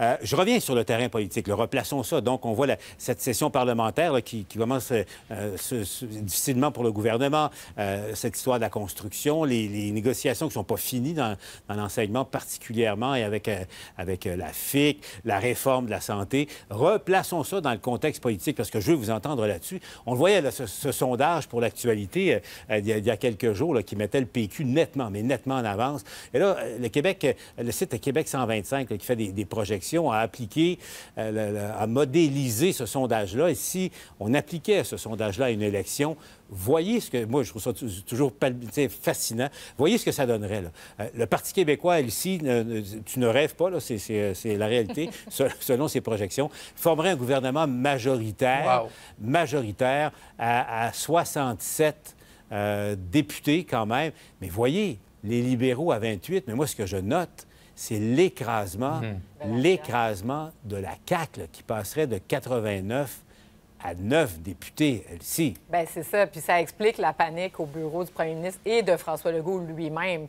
Euh, je reviens sur le terrain politique. Replaçons ça. Donc, on voit cette session parlementaire qui, commence euh, difficilement pour le gouvernement, euh, cette histoire de la construction, les, négociations qui ne sont pas finies dans, l'enseignement particulièrement et avec, avec la FIC, la réforme de la santé. Replaçons ça dans le contexte politique parce que je veux vous entendre là-dessus. On le voyait, ce, sondage pour l'actualité il y, a quelques jours qui mettait le PQ nettement, mais nettement en avance. Et là, le Québec, le site Québec 125 qui fait des projections à appliquer, euh, à modéliser ce sondage-là. Et si on appliquait ce sondage-là à une élection, voyez ce que... Moi, je trouve ça toujours fascinant. Voyez ce que ça donnerait. Euh, le Parti québécois, ici, tu ne rêves pas, c'est la réalité, selon ses projections, formerait un gouvernement majoritaire, majoritaire à, 67 euh, députés quand même. Mais voyez, les libéraux à 28, mais moi, ce que je note, c'est l'écrasement, mhm. l'écrasement de la CAQ qui passerait de 89 à 9 députés, elle-ci. Bien, c'est ça. Puis ça explique la panique au bureau du premier ministre et de François Legault lui-même.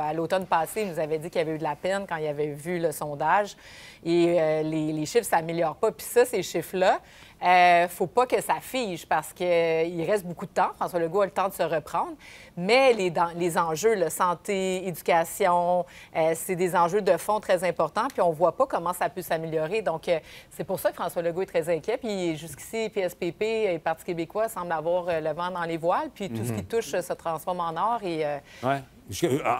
à l'automne passé, il nous avait dit qu'il y avait eu de la peine quand il avait vu le sondage. Et euh, les, les chiffres ne s'améliorent pas. Puis ça, ces chiffres-là, ne euh, faut pas que ça fige parce qu'il euh, reste beaucoup de temps. François Legault a le temps de se reprendre. Mais les, les enjeux, la santé, éducation, euh, c'est des enjeux de fond très importants. Puis on ne voit pas comment ça peut s'améliorer. Donc, c'est pour ça que François Legault est très inquiet. Puis jusqu'ici, PSPP et Parti québécois semblent avoir le vent dans les voiles. Puis tout ce qui mhm. touche se transforme en or. Et, ouais.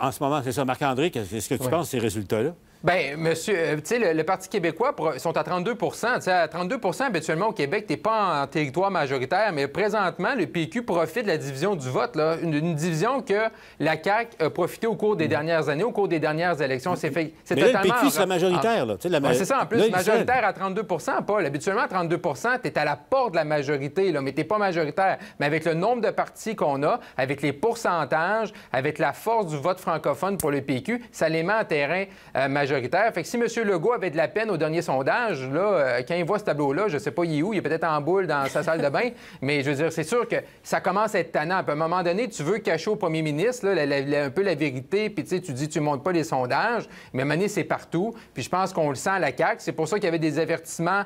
En ce moment, c'est ça. Marc-André, qu'est-ce que tu penses de ces résultats-là? Bien, monsieur, euh, tu sais, le, Parti québécois sont à 32 sais, À 32 habituellement au Québec, tu n'es pas en, territoire majoritaire, mais présentement, le PQ profite de la division du vote, là, une, division que la CAQ a profité au cours des mm. dernières années, au cours des dernières élections. C'est fait. C'est Le PQ, c'est majoritaire, là. La c'est ça, en plus, majoritaire à 32 Paul. Habituellement, à 32 tu es à la porte de la majorité, là, mais tu pas majoritaire. Mais avec le nombre de partis qu'on a, avec les pourcentages, avec la force du vote francophone pour le PQ, ça les met en terrain majoritaire. Euh, fait que si M. Legault avait de la peine au dernier sondage, là, euh, quand il voit ce tableau-là, je ne sais pas, il est où, il est peut-être en boule dans sa salle de bain, mais je veux dire, c'est sûr que ça commence à être tannant. À un moment donné, tu veux cacher au premier ministre un peu la vérité, puis tu dis, tu ne montes pas les sondages, mais à c'est partout. Puis je pense qu'on le sent à la CAQ. C'est pour ça qu'il y avait des avertissements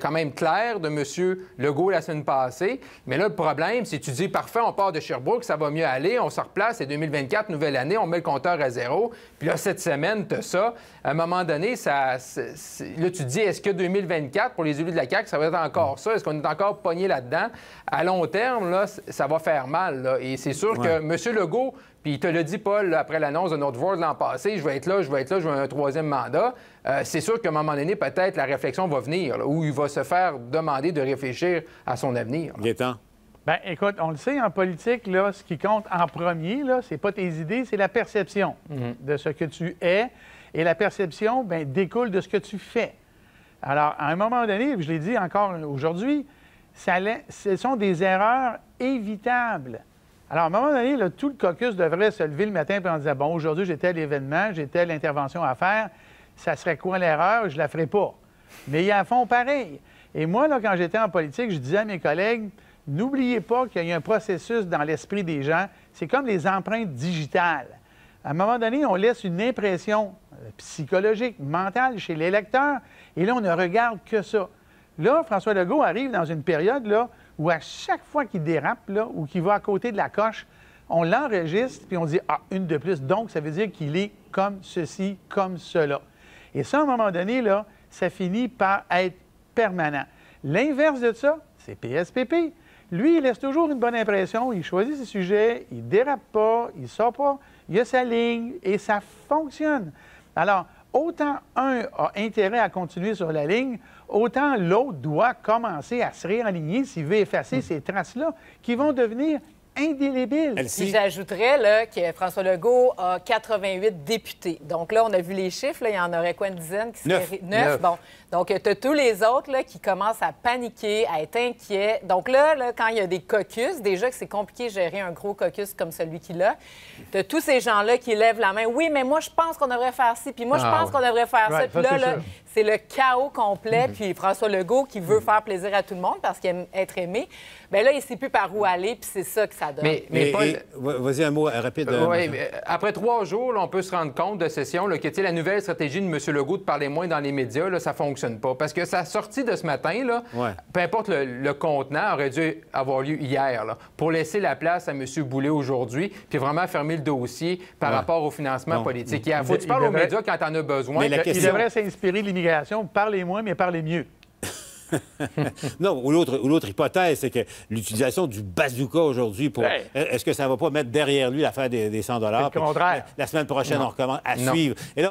quand même clairs de M. Legault la semaine passée. Mais là, le problème, c'est tu dis, parfait, on part de Sherbrooke, ça va mieux aller, on se replace, c'est 2024, nouvelle année, on met le compteur à zéro. Puis là, cette semaine, tu ça à un moment donné, ça, là, tu te dis, est-ce que 2024, pour les élus de la CAQ, ça va être encore ça? Est-ce qu'on est encore pogné là-dedans? À long terme, là, ça va faire mal. Et c'est sûr que M. Legault, puis il te le dit, Paul, après l'annonce de notre vote l'an passé, je vais être là, je vais être là, je veux un troisième mandat. Euh, c'est sûr qu'à un moment donné, peut-être la réflexion va venir, où il va se faire demander de réfléchir à son avenir. Il temps. Bien, écoute, on le sait, en politique, là, ce qui compte en premier, là, c'est pas tes idées, c'est la perception mm-hmm. de ce que tu es. Et la perception ben, découle de ce que tu fais. Alors, à un moment donné, je l'ai dit encore aujourd'hui, ce sont des erreurs évitables. Alors, à un moment donné, tout le caucus devrait se lever le matin et en dire Bon, aujourd'hui, j'ai tel événement, j'ai telle intervention à faire, ça serait quoi l'erreur Je ne la ferai pas. Mais ils en font pareil. Et moi, là, quand j'étais en politique, je disais à mes collègues N'oubliez pas qu'il y a un processus dans l'esprit des gens. C'est comme les empreintes digitales à un moment donné, on laisse une impression euh, psychologique, mentale chez l'électeur, et là, on ne regarde que ça. Là, François Legault arrive dans une période là, où à chaque fois qu'il dérape là, ou qu'il va à côté de la coche, on l'enregistre, puis on dit, ah, une de plus, donc ça veut dire qu'il est comme ceci, comme cela. Et ça, à un moment donné, là, ça finit par être permanent. L'inverse de ça, c'est PSPP. Lui, il laisse toujours une bonne impression, il choisit ses sujets, il dérape pas, il sort pas, il a sa ligne et ça fonctionne. Alors, autant un a intérêt à continuer sur la ligne, autant l'autre doit commencer à se réaligner s'il veut effacer hmm. ces traces-là qui vont devenir indélébile. Puis j'ajouterais que François Legault a 88 députés. Donc là, on a vu les chiffres, il y en aurait quoi une dizaine qui Neuf. Neuf. Bon. Donc, euh, tu as tous les autres qui commencent à paniquer, à être inquiets. Donc là, quand il y a des caucus, déjà que c'est compliqué de gérer un gros caucus comme celui qu'il a, tu as tous ces gens-là qui lèvent la main. Oui, mais moi, je pense qu'on devrait faire ci, puis moi, je ah pense qu'on devrait faire ça. Puis là, là c'est le chaos complet. Mhm. Puis François Legault, qui veut mhm. faire plaisir à tout le monde parce qu'il aime être aimé, bien là, il ne sait plus par où aller, puis c'est ça que ça donne. Mais, mais, Vas-y, un mot euh, rapide. Euh, oui, euh, après trois jours, on peut se rendre compte de session que la nouvelle stratégie de M. Legault de parler moins dans les médias, ça ne fonctionne pas. Parce que sa sortie de ce matin, peu importe le, contenant, aurait dû avoir lieu hier pour laisser la place à M. Boulet aujourd'hui, puis vraiment fermer le dossier par rapport au financement politique. Il faut que tu parles aux médias quand tu en as besoin. Il devrait s'inspirer par parlez moins, mais parlez mieux. non, ou l'autre hypothèse, c'est que l'utilisation du bazooka aujourd'hui, pour est-ce que ça ne va pas mettre derrière lui l'affaire des, des 100 dollars? contraire. La, semaine prochaine, on recommande à suivre. Et là,